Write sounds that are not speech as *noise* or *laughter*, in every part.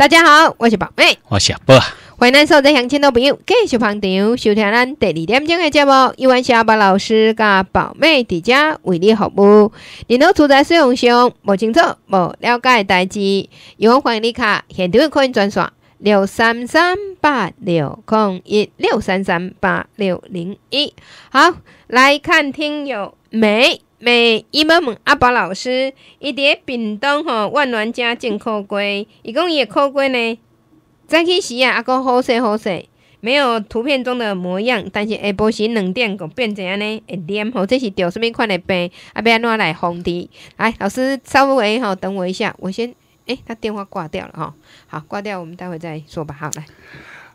大家好，我是宝妹，我是阿波，欢迎收听在乡亲的朋友继续捧场，收听咱第二点钟的节目，一问下宝老师甲宝妹，伫家为你服务。你若处在使用上，不清楚、不了解代志，有空欢迎你卡，现场可以转刷六三三八六空一六三三八六零一。好，来看听友美。咪伊要问阿宝老师，伊伫咧屏东吼万峦家种苦瓜，伊讲伊只苦瓜呢？早起时啊，阿哥好势好势，没有图片中的模样，但是下晡时两点个变成安尼会点吼，这是着什物款的病？阿要安怎来防治？来，老师稍微吼，等我一下，我先诶，他电话挂掉了吼，好挂掉，我们待会再说吧。好来，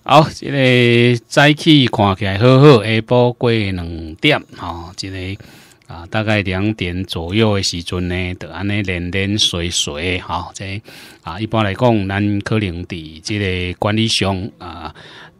好，即个早起看起来好好，下晡过两点吼，即个。啊，大概两点左右的时阵呢，就安尼淋淋水水，好在啊，一般来讲，咱可能伫这个管理上啊。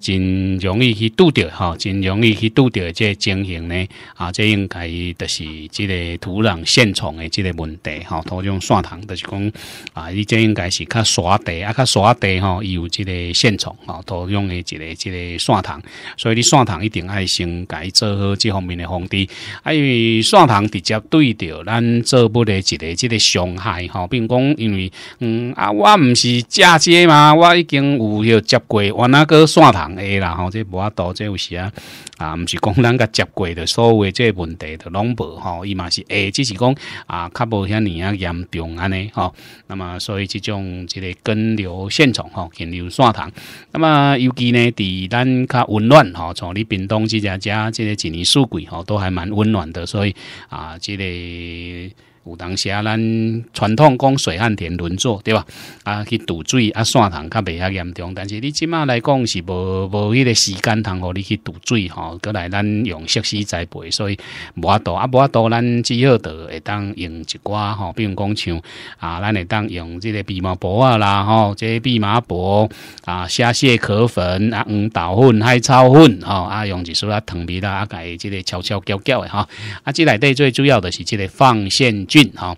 真容易去拄着吼，真容易去着即这情形呢啊！这应该就是这个土壤现状的这个问题。吼，土壤线虫就是讲啊，你这应该是较沙地啊，较沙地吼，伊有这个现状吼，土壤的这个这个线虫。所以你线虫一定爱先改做好这方面的防治，啊，因为线虫直接对着咱做不的一个这个伤害吼，并讲因为嗯啊，我唔是嫁接嘛，我已经有接过我那个线虫。会啦，吼，这无啊多，这有时啊，啊，毋是讲咱甲接过的所有的这问题的拢无吼，伊嘛是会，只是讲啊，较无遐尼啊严重安尼吼。那么所以即种即个根流现场，吼，寒流线虫，那么尤其呢，伫咱较温暖，吼，从你冰冻即只遮，即个一年四季吼，都还蛮温暖的，所以啊，即个。有当时啊，咱传统讲水旱田轮作对吧？啊，去堵水啊，线塘较袂遐严重。但是你即马来讲是无无迄个时间通互你去堵水吼，过来咱用设施栽培，所以无多啊，无多咱只好得会当用一寡吼，比如讲像啊，咱会当用即个蓖麻啊啦吼，即、个蓖麻粕啊，虾蟹壳粉啊，黄豆粉、海草粉吼啊，用一丝啊藤皮啦啊，介即个悄悄胶胶的吼，啊，即内底最主要的是即个放线。好，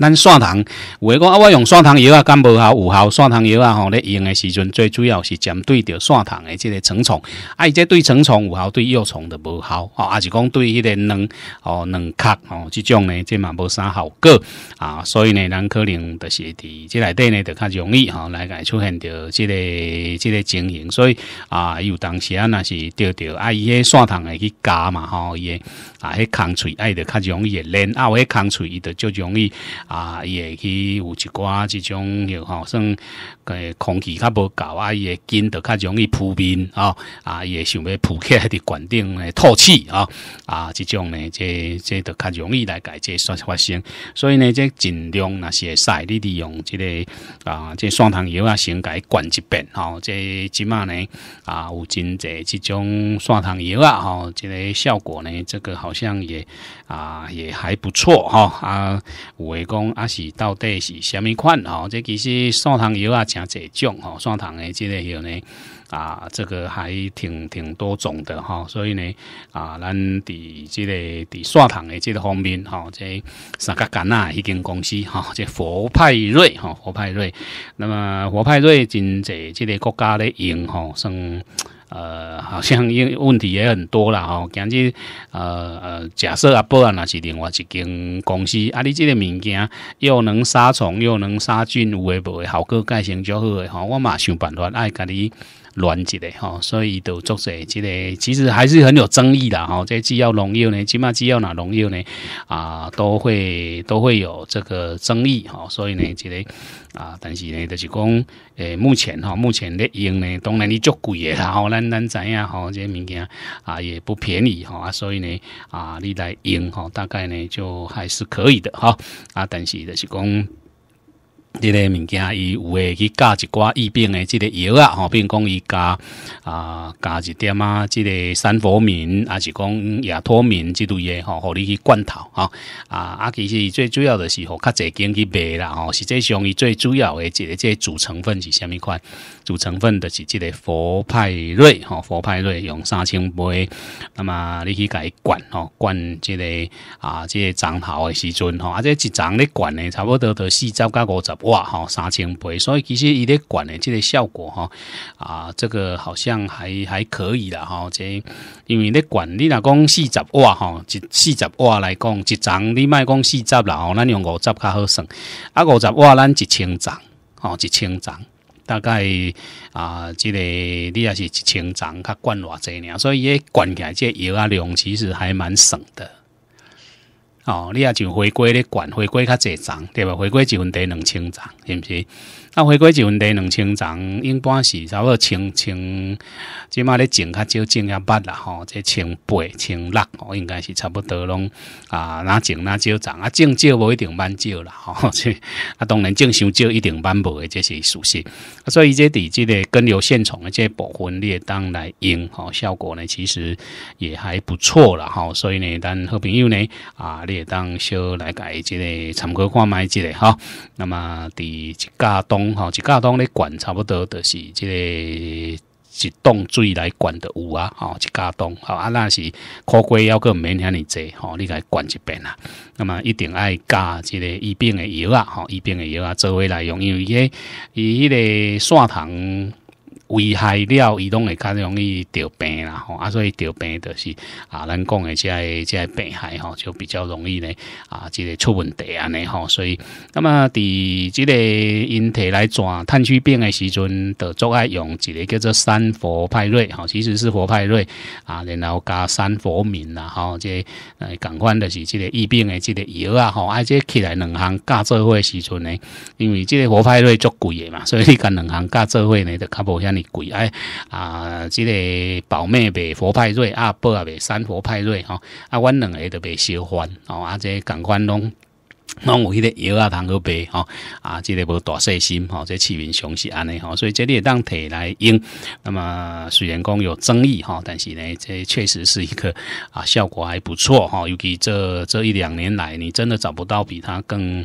咱蒜糖，话讲啊，我用蒜糖油啊，敢无效有效？蒜糖油啊，吼，咧用的时阵，最主要是针对着蒜糖的即个成虫，啊，伊这对成虫有效，对幼虫的无效，吼，还是讲对迄个卵哦，卵壳哦，这种呢，这嘛无啥效果啊，所以呢，咱可能就是伫即内底呢，就较容易哈，来个出现着这个这个情形，所以啊，有当时啊，若是着着啊，伊个蒜糖会去加嘛，吼，伊个。啊，迄空喙爱着较容易会练啊。有迄空喙伊着足容易啊，伊会去有一寡即种诺吼算。空气较无够啊，伊诶筋就较容易扑面啊啊，伊也想要扑起来伫管顶咧透气啊啊，即种呢，即即就较容易来改这刷发生，所以呢，即尽量若是会使你利用这个啊，这刷糖药啊，先改灌一遍吼，即即码呢啊有真济即种刷糖药啊，吼，这个效果呢，这个好像也啊也还不错哈啊，有诶讲啊是到底是虾米款哦，这其实刷糖药啊。这种吼，砂糖的之个有呢，啊，这个还挺挺多种的哈，所以呢，啊，咱伫即个伫砂糖的这个方面哈，在三个干纳一间公司哈，在佛派瑞哈，佛派瑞，那么佛派瑞真侪这个国家咧用吼算。呃，好像因问题也很多啦吼，今日呃呃，假设啊，不然那是另外一间公司，啊，你这个物件又能杀虫又能杀菌，有诶无诶，效果改善就好诶吼，我嘛想办法爱家你。乱级的哈，所以都做这，这个其实还是很有争议的哈。这既要农业呢，起码既要拿农业呢，啊，都会都会有这个争议哈。所以呢，这个啊，但是呢，就是讲，诶，目前哈，目前的用呢，当然你做贵的，然后咱南仔呀，哈，这些物件啊，也不便宜哈。所以呢，啊，你来用哈，大概呢就还是可以的哈。啊，但是就是讲。即个物件，伊有诶去加一寡疫病诶即个药啊，吼，变讲伊加啊加一点啊，即个三佛棉啊，是讲也脱棉即类诶，吼，互你去罐头吼啊啊，其实最主要的是吼，较济经去卖啦吼，实际上伊最主要诶即个即个主成分是虾米款？主成分的是即个佛派瑞吼，佛派瑞用三千梅，那么你去甲伊灌，吼，灌即个啊即个账头诶时阵吼，而且一长咧灌诶差不多得四十九、五十。哇吼三千倍，所以其实伊咧管诶即个效果吼啊，这个好像还还可以啦吼，这因为咧管，你若讲四十瓦吼，一四十瓦来讲，一丛你卖讲四十啦，吼，咱用五十较好算，啊，五十瓦咱一千丛吼，一千丛。大概啊，这个你也是一千丛，较灌偌济呢？所以咧管起来，即个油啊量其实还蛮省的。哦，你也就回归咧管，回归较侪长，对吧？回归一份地两千长，是不是？那回归一问题，两千层，一般是差不多千千，即马咧种较少种较八啦吼，即千八千六，应该是差不多拢啊，若种若少长啊，种少无一定万少啦吼。啊，当然种伤少一定万无的这是属性，所以即底即个耕牛现虫的即部分列当来用吼，效果呢其实也还不错了哈。所以呢，咱好朋友呢啊列当小来改即个参歌看卖即个哈。那么第一家东。吼，一家当咧管差不多，就是即个一栋水来管的有啊，吼，一家当，吼，啊，那是可贵，要个免遐尼济吼，你在管一遍啊。那么一定爱加即个一病的油啊，吼，一病的油啊，做回来用，因为伊迄个线糖。危害了，伊拢会较容易得病啦吼，啊，所以得病的是啊，咱讲的，即个即个病害吼，就比较容易呢啊，即个出问题安尼吼，所以，那么伫即个因体来转炭疽病的时阵，着最爱用一个叫做三佛派瑞吼，其实是佛派瑞啊，然后加三佛敏啦吼，即诶，共款的是即个疫病的即个药啊吼，而且起来两行加伙诶时阵呢，因为即个佛派瑞足贵诶嘛，所以你加两行加做伙呢，就较无遐。贵哎啊！这个宝妹白佛派瑞啊，宝啊白三佛派瑞吼，啊，我两个都被喜欢哦，啊，这感官拢拢有一点油啊，汤可白哈啊！这个无大细心吼，这市民常是安尼吼，所以这里当提来用。那么虽然讲有争议吼，但是呢，这确实是一个啊，效果还不错哈。尤其这这一两年来，你真的找不到比它更。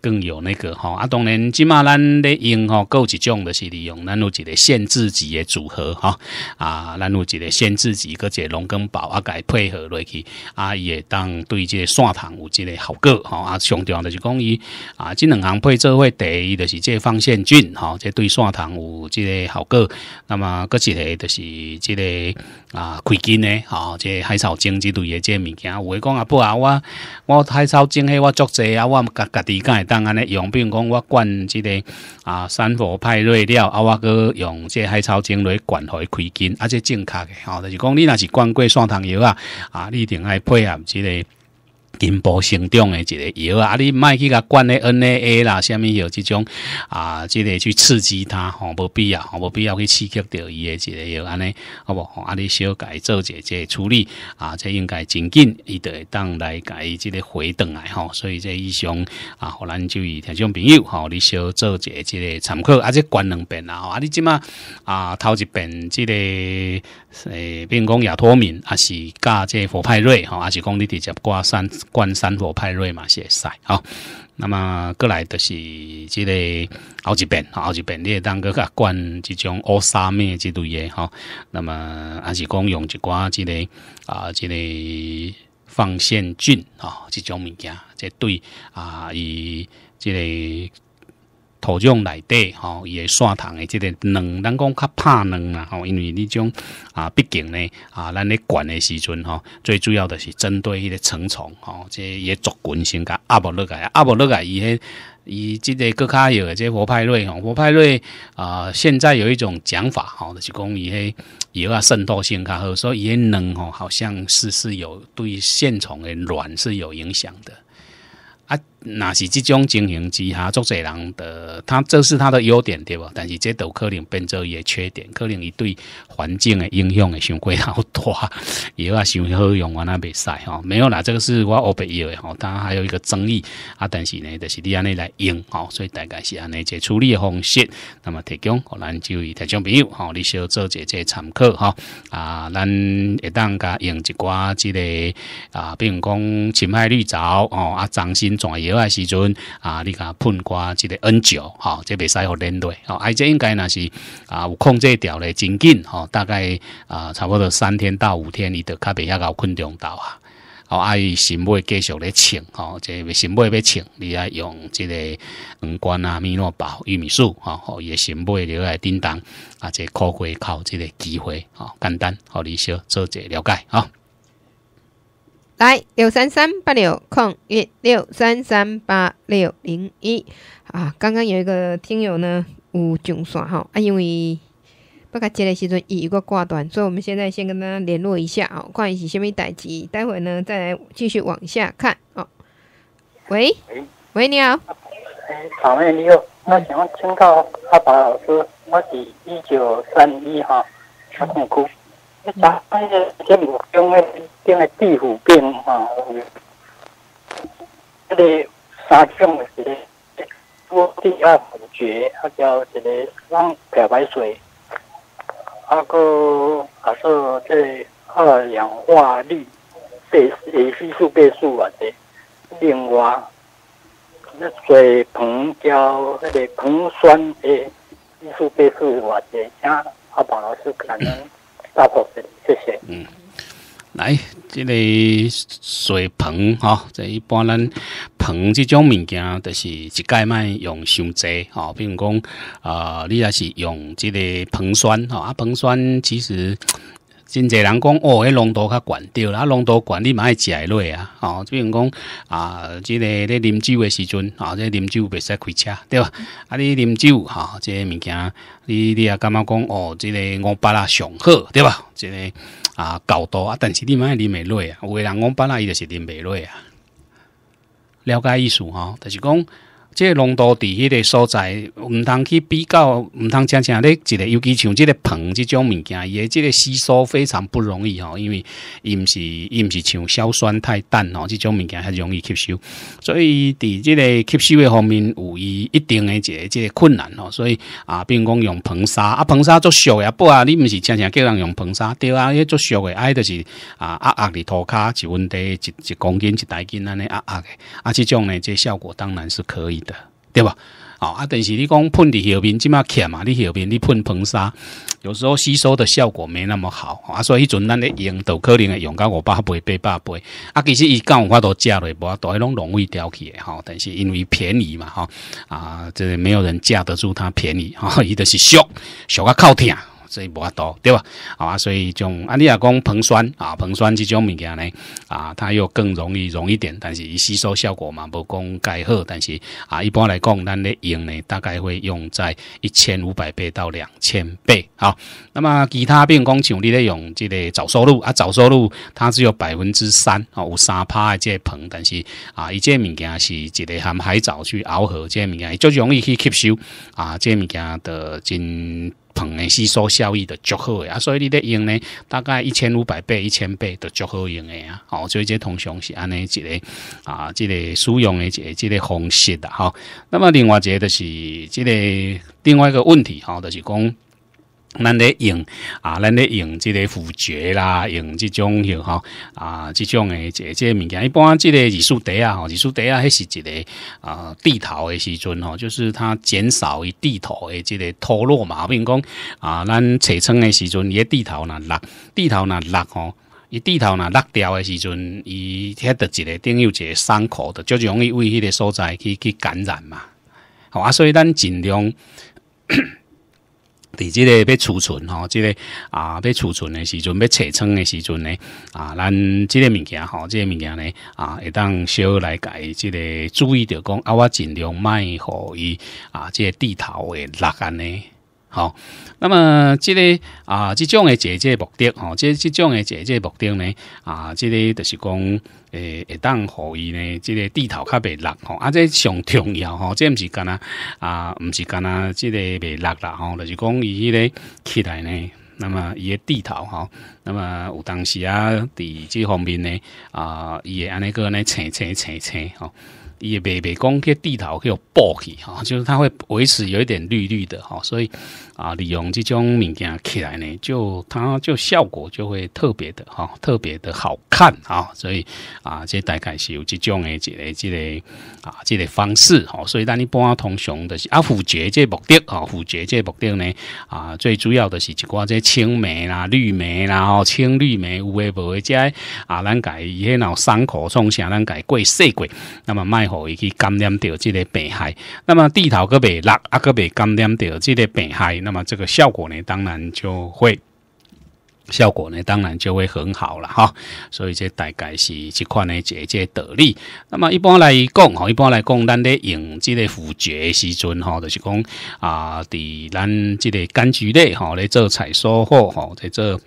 更有那个哈啊，当然，今嘛咱咧用哈够一种的是利用，咱有一个限制级的组合哈啊，咱有一个限制自一个龙根宝啊，该配合落去啊，也当对这线糖有之个效果哈啊，上条的就是讲伊啊，这两行配做会得，就是这放线菌哈，这对线糖有这个效果。那么个一个就是这个啊，开金呢，哈，这海草精之类的这物件，有嘅讲啊，不啊，我海草精嘿，我做济啊，我家家己解。当安尼用，比如讲我灌即个啊三氟派瑞料，啊我搁用即海草精来灌伊开根，啊且正确嘅，吼，就是讲你若是灌过山塘油啊，啊，你一定爱配合即个。颈部成长的一个药啊，你买去甲灌的 NAA 啦，下面有这种啊，这个去刺激它，毫无必要，毫无必要去刺激到伊的这个药安尼，好不？啊，你小改做一下这处理啊，这应该真紧伊就会当来改伊这个回转来吼，所以这医生啊，互咱就以听众朋友吼，你小做一下这个参考，啊，且灌两遍啊，你即嘛啊，头一遍这个诶，比如讲亚脱敏，还是加这佛派瑞，吼、还是讲你直接挂三。观山火派瑞嘛，些赛啊。那么过来都是这个好几遍，好几遍。你当个看灌这种欧沙灭这类的哈。那么还是讲用一寡这个啊，这个放线菌啊，这种物件，这对啊，以这个。土壤内底吼，伊会散糖的即个卵，咱讲较怕卵啦吼，因为你种啊，毕竟呢啊，咱咧管的时阵吼，最主要的是针对迄个成虫吼，即伊也族群先甲压无落来，压无落来伊迄伊即个更加有即活派瑞吼，活派瑞啊，现在有一种讲法吼，是讲伊迄伊啊渗透性较好，所以伊个卵吼，好像是是有对线虫的卵是有影响的啊。那是这种经营之下做这人的，他这是他的优点对吧？但是这都可能变做一缺点，可能伊对环境的影响也伤过好大，以后啊伤好用完那未使吼。没有啦，这个是我我不要的吼，当然还有一个争议啊，但是呢，就是你安尼来用吼，所以大概是安内这处理方式，那么提供，我咱就以提众朋友吼，你需要做这这参考吼。啊，咱一旦甲用一寡之个啊，比如讲青海绿藻哦啊，掌心转另的时阵啊，你甲喷瓜一个 N 九哈，这袂使互连队哦，而且应该那是啊有控制调嘞，真紧哦，大概啊差不多三天到五天，你就卡比亚搞昆岛到啊，哦，是新麦继续来穿哦，这新麦要穿，你要用即个南瓜啊、米诺宝、玉米树吼、哦也新麦留下来叮当，啊，即靠归靠这个机会哦，简单，好，你先做这了解啊。来六三三八六空一六三三八六零一啊，刚刚有一个听友呢，有上线哈啊，因为不卡接的时阵有个挂断，所以我们现在先跟他联络一下啊，看是什么代志，待会呢再来继续往下看哦。喂喂，你好，哎，长你好，我请问请教阿爸老师，我是一九三一哈，阿公。大，那个生物中的，中的地府病哈，有，那个三种就是过低二口诀，阿叫什个让漂白水，那个还是在二氧化氯倍倍数倍数啊？的，另外，那水硼胶，那个硼酸的激素倍数啊？的，加阿宝老师能。大作谢，谢谢。嗯，来，这个水盆哈，这一般咱盆这种物件，就是一概卖用上济哈。比如讲啊，你也是用这个硼酸哈，啊，硼酸其实。真侪人讲哦，迄龙度较悬着啦，龙度悬你嘛系酒落啊。哦，比如讲啊，即个咧啉酒诶时阵，啊，即啉酒袂使开车，对吧？啊，你啉酒，哈，即物件，你你也感觉讲哦？即个五八拉上好，对吧？即个啊，较度啊，但是你嘛爱啉美落啊。有诶人讲八拉伊就是啉袂落啊。了解意思吼，但是讲。即浓度伫迄个所在，唔通去比较，唔通常常咧。一个尤其像即个硼即种物件，伊即个吸收非常不容易吼。因为伊唔是伊唔是像硝酸太淡吼，即种物件较容易吸收。所以伫即个吸收的方面，有伊一定的即个困难咯。所以啊，比如讲用硼砂，啊硼砂做熟的不啊，你毋是常常叫人用硼砂对啊？迄做熟的。挨到是啊压压伫涂骹一温底一一公斤一袋斤安尼压压的啊这种呢，即效果当然是可以。的，对吧？哦，啊，但是你讲喷的后面这么浅嘛，你后面你喷硼砂，有时候吸收的效果没那么好啊，所以阵咱的用都可能会用到五百倍、八百倍啊，其实伊讲我都加了，无啊，都还拢容易掉起的哈。但是因为便宜嘛哈，啊，这没有人架得住它便宜哈，伊个 *laughs* 是俗，俗啊靠听。所以无啊多，对吧？啊，所以从啊，你啊讲硼酸啊，硼酸这种物件呢，啊，它又更容易溶一点，但是伊吸收效果嘛，无讲介好，但是啊，一般来讲，咱咧用呢，大概会用在一千五百倍到两千倍。好，那么其他变工像你咧用这个藻收入啊，藻收入它只有百分之三啊，有三趴的这硼，但是啊，伊这物件是一个含海藻去熬合这物件，就容易去吸收啊，这物件的真。朋嘞吸收效益都足好呀，所以你得用呢，大概一千五百倍、一千倍都足好用的呀。好，所以这通常是安尼一个啊，这个使用的个这个方式的哈。那么另外，一个就是这个另外一个问题哈，就是讲。咱咧用啊，咱咧用即个腐诀啦，用即种吼啊，即种诶，即即物件一般即个二树袋啊，吼二树袋啊，迄是一个啊，地头诶时阵吼，就是它减少伊地头诶即个脱落嘛，比如讲啊，咱切疮诶时阵，伊地头若落，地头若落吼，伊地头若落掉诶时阵，伊迄个一个顶有一个伤口的，就容易为迄个所在去去感染嘛，好啊，所以咱尽量。伫即个要储存吼，即个啊要储存的时阵，要切称的时阵呢，啊，咱即个物件吼，即个物件呢，啊，会当小来改，即个注意着讲，啊，我尽量卖互伊啊，即个地头诶拉安尼。好，那么即个啊，即种的姐姐目的吼，即即种的姐姐目的呢，啊，即个就是讲。诶，一当互伊呢，即个地头较袂落吼，啊，即上重要吼，即毋是干呐，啊，毋是干呐，即个袂落啦吼。著是讲伊迄个起来呢，那么伊个地头吼，那么有当时啊，伫即方面呢，啊，伊会安那个尼铲铲铲铲吼。也袂袂讲，去地头去有保持哈，就是它会维持有一点绿绿的哈，所以啊，利用即种物件起来呢，就，它就效果就会特别的哈，特别的好看啊，所以啊，即大概是有即种诶，即个即个啊，即个方式吼，所以当你搬通常的是，啊，腐节即目的啊，腐节即目的呢，啊，最主要的是一挂即青梅啦、绿梅啦、青绿梅有诶无诶，即啊，咱家伊迄脑伤口创啥，咱介过细贵，那么卖。可以感染到这个病害，那么地头个未落啊，个未感染到这个病害，那么这个效果呢，当然就会效果呢，当然就会很好了哈。所以这大概是这款呢，直接得力。那么一般来讲，哈，一般来讲，咱咧用这个腐殖时阵，哈，就是讲啊，伫咱这个柑橘类，哈，来做采收后，哈，在做。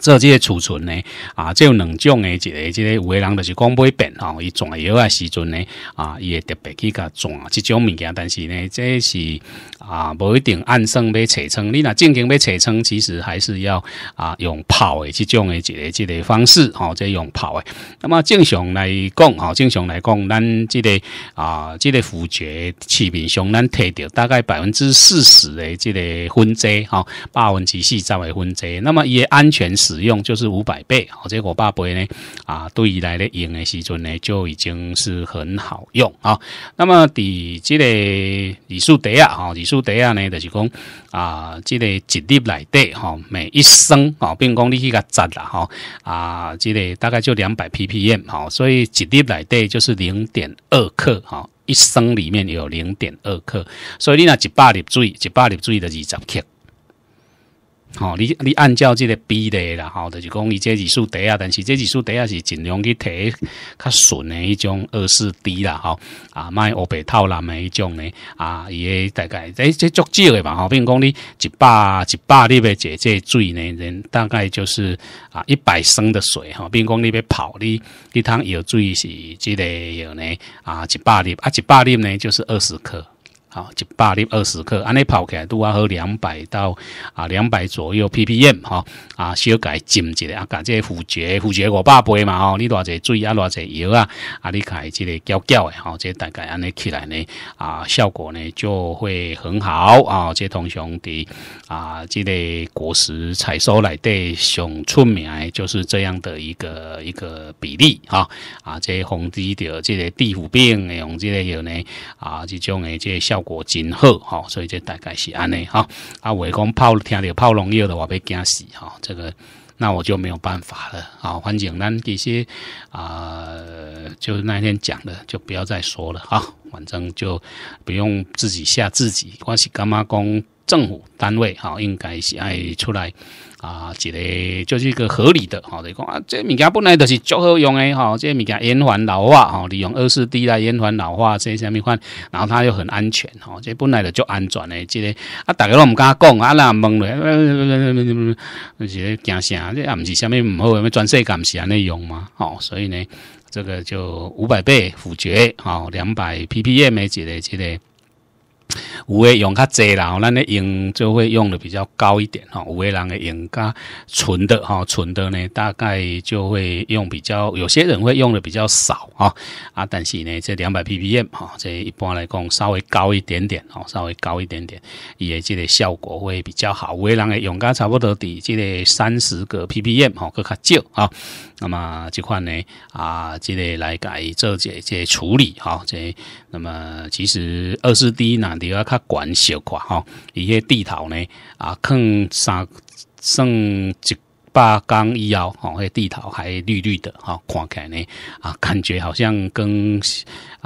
这些储存呢，啊，这两种诶，一个即个有的人就是讲买变吼，伊转药啊时阵呢，啊，伊会特别去甲转即种物件，但是呢，这是啊，无一定按算要称称，你若正经要称称，其实还是要啊用泡诶即种诶一个即个方式吼，即用泡诶。那么正常来讲，吼，正常来讲，咱即个啊，即个腐角市面上咱摕着大概百分之四十诶即个分剂吼，百分之四十诶分剂，那么伊安全。使用就是五百倍，好，结果八倍呢？啊，对，于来咧用的时阵呢就已经是很好用啊。那么第这个李数德啊，哈，李数德啊呢，就是讲啊，这个一粒来的哈，每一升啊，并讲你去加杂啦，哈啊，这个大概就两百 ppm，好，所以一粒来的就是零点二克，哈，一升里面有零点二克，所以你那一百粒水，一百粒水的二十克。哦，你你按照这个比例啦，吼，就是讲伊这几数茶啊，但是这几数茶也是尽量去摕较纯的迄种二四滴啦，吼，啊莫乌白透蓝诶迄种呢，啊，伊诶大概，诶，这足少的嘛，吼，比如讲你一百一百粒诶这这水呢，人大概就是啊一百升的水，吼、比如讲你要跑你你通药水是即个药呢，啊，一百粒啊，一百粒呢就是二十克。啊，一百粒二十克，安尼跑起来都要喝两百到啊两百左右 ppm 哈啊，小改浸一下啊，感这辅觉辅觉五百倍嘛哦，你多少水啊，多少油啊啊，你开这个调调的哈，这大概安尼起来呢啊，效果呢就会很好啊。这同兄弟啊，这个果实采收来的熊出名就是这样的一个一个比例哈啊，这防止掉这个地腐病用这个药呢啊，这种的这个效。果真好哈，所以这大概是安内哈。啊，我讲泡听到泡农药的话，被惊死哈。这个那我就没有办法了啊。很简单，这些啊，就是那天讲的，就不要再说了哈。反正就不用自己吓自己。我是干嘛讲政府单位好，应该是爱出来。啊，一个就是一个合理的，哈，你讲啊，这物件本来就是足好用的，哈，这物件延缓老化，哈，利用二四 D 来延缓老化，这什么款，然后它又很安全，哈，这本来就足安全的，这个啊，大家拢唔敢讲啊，那问嘞，是惊啥？这啊，不是下面唔好，有咩专设监视啊内容嘛，好，所以呢，这个就五百倍腐决，哈，两百 ppm 的这类这类。五 A 用卡侪啦，咱咧用就会用的比较高一点，哈，五 A 人的用卡纯的，哈，纯的呢大概就会用比较，有些人会用的比较少，啊，啊，但是呢，这两百 ppm，哈，这一般来讲稍微高一点点，吼，稍微高一点点，伊的即个效果会比较好，五 A 人的用卡差不多伫即个三十个 ppm，哦，搁较少，啊。那么这块呢，啊，这里来改做这这处理哈，这那么其实二四 D 呢，你要较管小块哈，伊些地头呢，啊，坑三剩一百公一腰，哦，那地头还绿绿的哈，看起来呢，啊，感觉好像跟。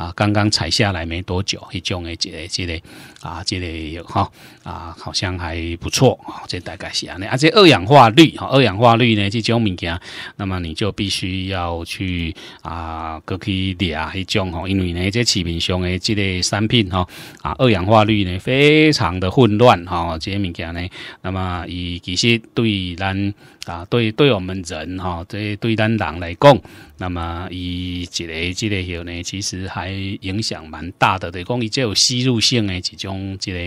啊，刚刚采下来没多久，迄种诶，即个，个啊，即个有哈，啊，好像还不错啊，这大概是安尼。啊，这二氧化氯，啊，二氧化氯呢，这种物件，那么你就必须要去啊，搁去掠迄种吼，因为呢，这市面上诶，即个产品吼，啊，二氧化氯呢，非常的混乱吼，这些物件呢，那么伊其实对咱啊，对，对我们人哈，这对咱人来讲，那么伊即个即个有呢，其实还。影响蛮大的，对，讲伊这有吸入性诶，这种即个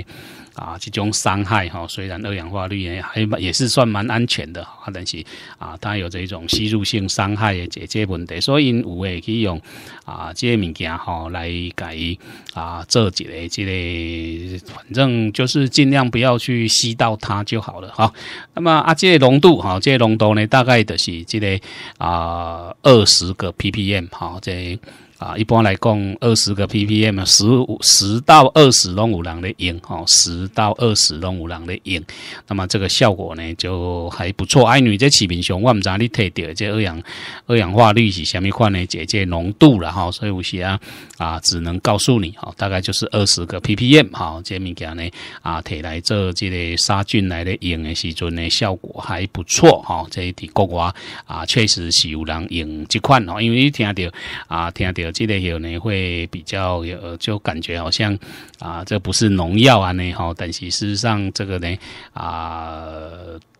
啊，这种伤害哈。虽然二氧化氯诶还也是算蛮安全的，但是啊，它有这种吸入性伤害诶，这这问题，所以有诶可以用啊，这物件吼来改啊，做一个即个，反正就是尽量不要去吸到它就好了哈。那么啊，这浓度哈，这浓度呢，大概就是即个啊，二十个 ppm 哈，这。啊，一般来讲，二十个 ppm，十五十到二十拢有人咧用，吼，十到二十拢有人咧用。那么这个效果呢就还不错。哎，因为这市面上我知道你睇到这二氧二氧化氯是什么款的姐姐浓度了，吼，所以有时啊啊，只能告诉你，吼，大概就是二十个 ppm，好，这物件呢啊，提来做这个杀菌来咧用的时阵呢，效果还不错，吼，这一啲国外啊，确实是有人用这款，哦，因为你听到啊，听到。记得有呢，会比较有，就感觉好像啊，这不是农药啊呢，哈。但是事实上，这个呢，啊，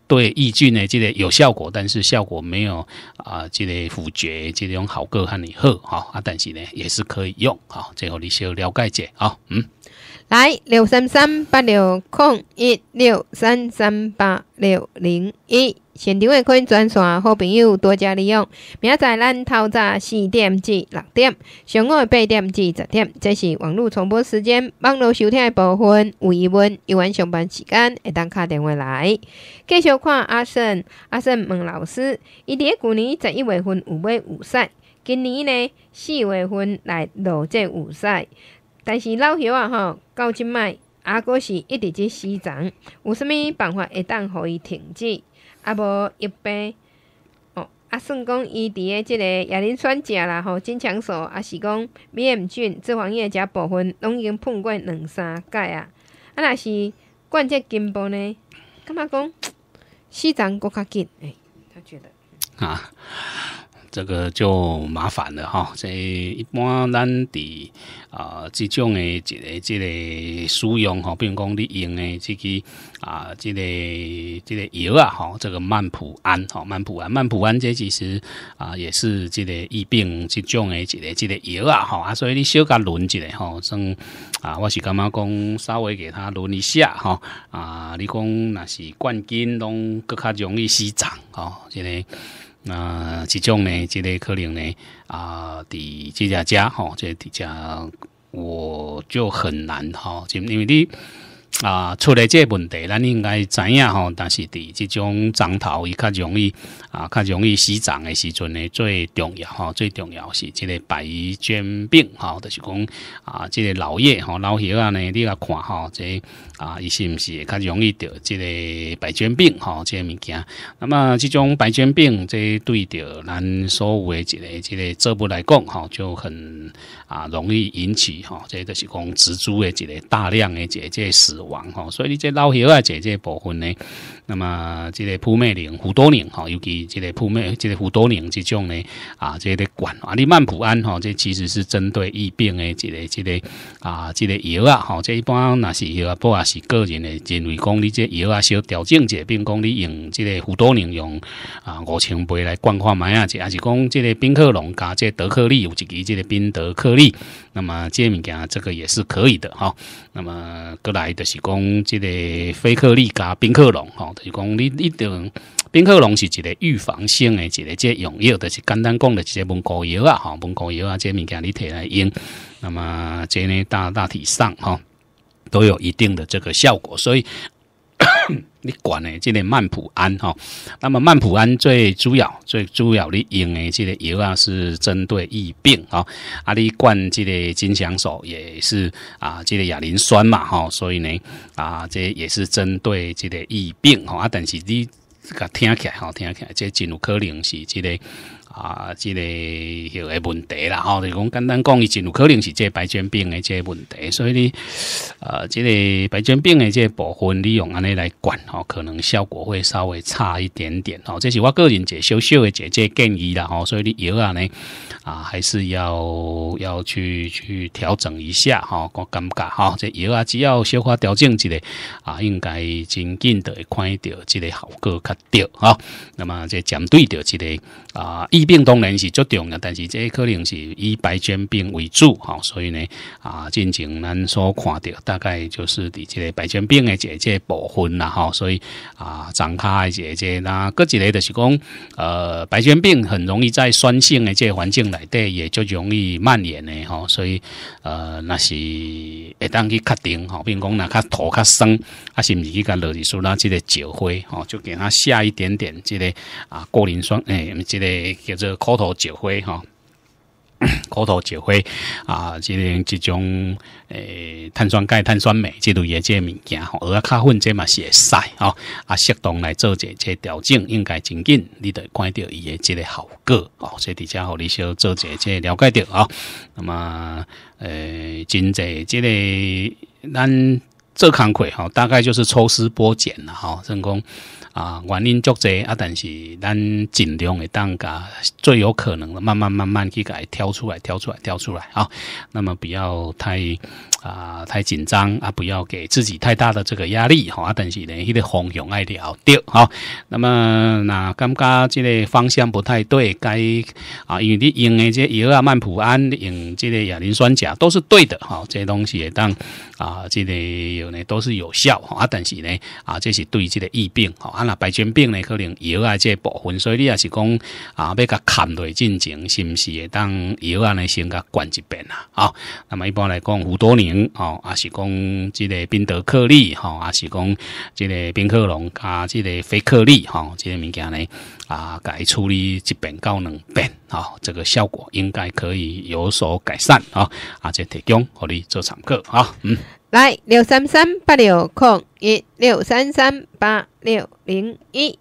对抑菌呢，记得有效果，但是效果没有啊，记得腐殖这种好个和你喝，哈啊，但是呢，也是可以用，哈。最后你先了解者，啊，嗯。来六三三八六空一六三三八六零一。现场的可以转线，好朋友多加利用。明仔咱透早四点至六点，上午八点至十点，这是网络重播时间。网络收听部分，有疑问，有晚上班时间，会当打电话来。继续看阿胜，阿胜问老师：，伊伫去年十一月份有买有晒，今年呢四月份来落者有晒，但是老叶啊，吼，到即摆。阿哥是一直在生长，有甚物办法会当互伊停止？啊，无一般，哦，啊，算讲伊伫诶即个亚磷酸钾啦吼，增强素啊是讲面菌脂肪液遮部分，拢已经碰过两三届啊，啊，若是关这金箔呢，感觉讲，市场更较紧，诶。他觉得啊。这个就麻烦了哈。这一般咱的啊，这种的这个这个使用哈，比如讲你用的这个啊，这个这个药啊，哈，这个曼普安哈，曼普安，曼普安这其实啊也是这个疫病这种的这个这个药啊，哈啊，所以你小加轮一下哈，算啊，我是感觉讲稍微给他轮一下哈啊，你讲那是冠军，拢更加容易吸涨哈，这个。那这种呢，这类可能呢，啊，第这家家哈，这这家我就很难哈，就因为你。啊，出的这问题，咱应该知影吼。但是，伫这种长头，伊较容易啊，较容易死长的时阵呢，最重要吼，最重要是这个白绢病哈，就是讲啊，这个老叶吼老叶啊呢，你来看哈，这啊，伊是毋是较容易得这个白绢病哈，这个物件。那么，这种白绢病，这对着咱所有的这个这个作物来讲，哈，就很啊容易引起哈，这个是讲植株的这个大量的结结石。横嗬，所以你这老药啊，即系部分呢。那么，这个扑灭灵？胡多灵嗬，尤其这个扑灭这个胡多灵这种呢。啊，即系管啊，你曼普安嗬，这其实是针对疫病的这个这个啊，这个药啊，好，即一般那是药啊，不系是个人的认为讲你这药啊，小调整者，并讲你用这个胡多灵用啊五千倍来灌化埋啊，这还是讲这个宾克龙加这个德克利，有一支这个宾德克利。那么这物件，这个也是可以的哈。那么，阁来的是讲，即个菲克利加宾克隆，哈，就是讲你你等宾克隆是一个预防性的，一个即用药，就是简单讲的即蒙古药啊，哈，蒙古药啊，这物件你提来用。那么，这呢大大体上哈都有一定的这个效果，所以。*coughs* 你管的这个曼普安哈，那么曼普安最主要、最主要的用的这个药啊，是针对疫病哈。啊，你灌这个金香手也是啊，这个亚磷酸嘛哈，所以呢啊，这也是针对这个疫病哈。啊，但是你这听起来哈，听起来这真有可能是这个。啊，即个迄个问题啦，哦，就讲简单讲，伊真有可能是即个白血病的即个问题，所以你，啊，即个白血病的即个部分你用安尼来管，哦，可能效果会稍微差一点点，哦，这是我个人一个小小的姐姐建议啦，哦，所以你药啊呢，啊，还是要要去去调整一下，哦，我感觉哦，即药啊，只要消化调整一下，啊，应该真紧会看到即个效果较着哦，那么即针对着之个。啊，疫病当然是着重要，但是这可能是以白癣病为主，哈，所以呢，啊，进行咱所看到，大概就是伫这个白癣病的这部分啦，哈，所以啊，长开姐姐啦，各一类的是讲，呃，白癣病很容易在酸性的这环境内底也就容易蔓延的，哈，所以呃，那是会当去确定，哈，并讲那较土较酸，啊，是不是去甲落几束那这个石灰，哈，就给它下一点点这个啊过磷酸，诶。这诶，叫做口头结灰哈，口头解灰啊，即个即种诶，碳酸钙、碳酸镁即类即个物件吼，而咖啡即嘛是会使吼，啊，适当来做一即调整，应该真紧，你得看到伊诶即个效果哦，所以底家互你小做者即了解到啊，那么诶，真济即个咱。这康亏吼，大概就是抽丝剥茧了吼，成功。啊原因足侪啊，但是咱尽量会当个最有可能的，慢慢慢慢去改，挑出来，挑出来，挑出来啊，那么不要太。啊，太紧张啊！不要给自己太大的这个压力哈。啊，但是呢，迄个向爱聊对哈。那么那感觉这个方向不太对，该啊，因为你用的这药啊，曼普安、用这个亚磷酸钾都是对的哈。这些东西当啊，这个有呢，都是有效哈。啊，但是呢，啊，这是对这个疫病哈，啊，那白血病呢，可能药啊，这部分，所以你也是讲啊，要甲砍对进程，是不是？当药啊呢先甲关一遍啦啊。那么一般来讲，五多年。嗯，哦，啊是讲这个冰德克利哈，啊是讲这个冰克隆加这个非克利哈，这个物件呢，啊，改处理一遍到两遍好，这个效果应该可以有所改善，啊，啊，再提供给你做参考，啊，嗯，来六三三八六空一六三三八六零一，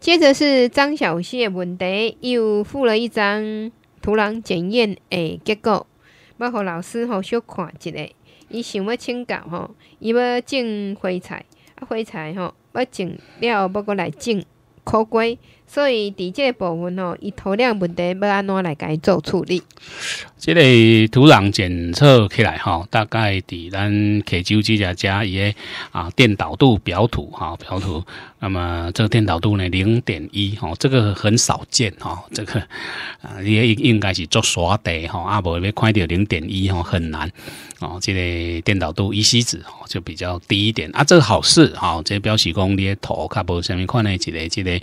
接着是张小谢的问题，又附了一张土壤检验诶结构。要互老师吼小看一下，伊想要请教吼，伊要种花菜啊，花菜吼要种了，要过来种。可贵，所以伫这个部分吼，伊土壤问题要安怎来改造处理？这个土壤检测起来吼，大概伫咱泉州即家家伊个啊电导度表土哈表土，那么这个电导度呢零点一吼，这个很少见哈，这个啊也应该是做沙地吼，啊无要看到零点一吼很难哦。这个电导度一西子就比较低一点啊，这个好事哈。这表示讲你个土较无虾米看呢，之个之个。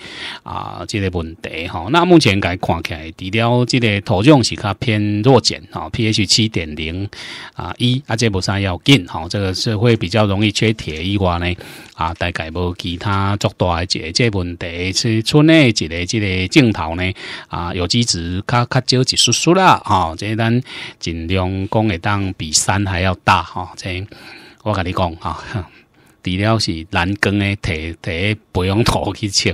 啊，这个问题哈，那目前该看起来，除了这个土壤是较偏弱碱哈，pH 七点零啊一啊，这不算要紧哈，这个是会比较容易缺铁以外呢，啊，大概无其他足大解这问题，是村内一个这个镜头呢啊，有机质较较少，一疏疏啦哈，这咱单尽量讲会当比山还要大哈，这我跟你讲哈。除了是蓝根诶，提提培养土去测，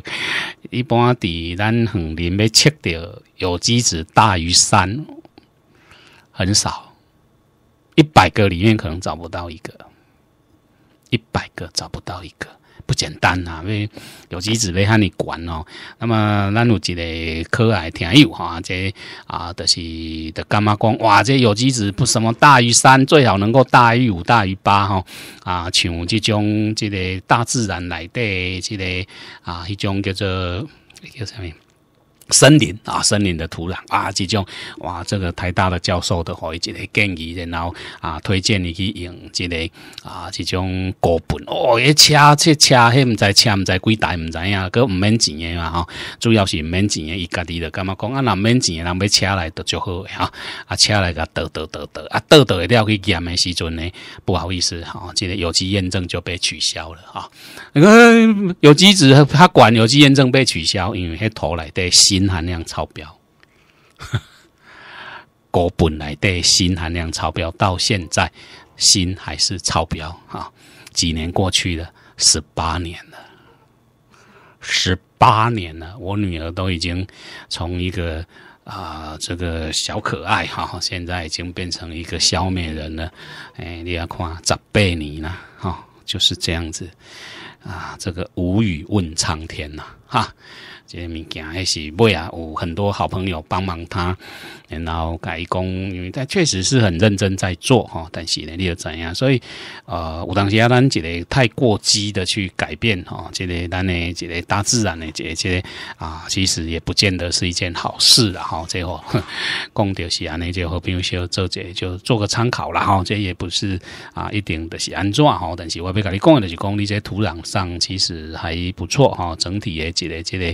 一般伫咱横林要测到有机质大于三，很少，一百个里面可能找不到一个，一百个找不到一个。不简单啊！为有机子要喊你管哦。那么，咱有一个可爱听友哈，这啊，就是，的干嘛讲？哇，这有机子不什么大于三，最好能够大于五，大于八哈。啊，像这种，这个大自然来的，这个啊，一种叫做叫什么？森林啊，森林的土壤啊，这种哇，这个台大的教授的，一个建议，然后啊，推荐你去用这个啊，这种果本哦，一车车迄毋知车毋知几台毋知呀，佮毋免钱的嘛吼，主要是毋免钱的，伊家己的，感觉讲啊？唔免钱，的，人买车来都就好吼，啊，车来个得得得得，啊，得得一掉去验的时阵呢，不好意思吼，这个有机验证就被取消了哈，你个有机子他管有机验证被取消，因为迄头来底新。锌含量超标，*laughs* 国本来的锌含量超标，到现在锌还是超标啊！几年过去了，十八年了，十八年了，我女儿都已经从一个啊这个小可爱哈，现在已经变成一个消灭人了。哎，你要看扎贝你呢？哈，就是这样子啊，这个无语问苍天呐哈。这些物件还是尾啊，有很多好朋友帮忙他，然后改工，因为他确实是很认真在做哈。但是呢，你又怎样？所以呃，有当时啊，咱这个太过激的去改变哈，这个咱呢，这个大自然的这个、啊，其实也不见得是一件好事的哈。最后，*laughs* 讲雕是啊，那就和平修做这就做个参考了哈。这也不是啊，一定的是安怎哈？但是我要跟你讲的就是讲，你这土壤上其实还不错哈，整体的这个这个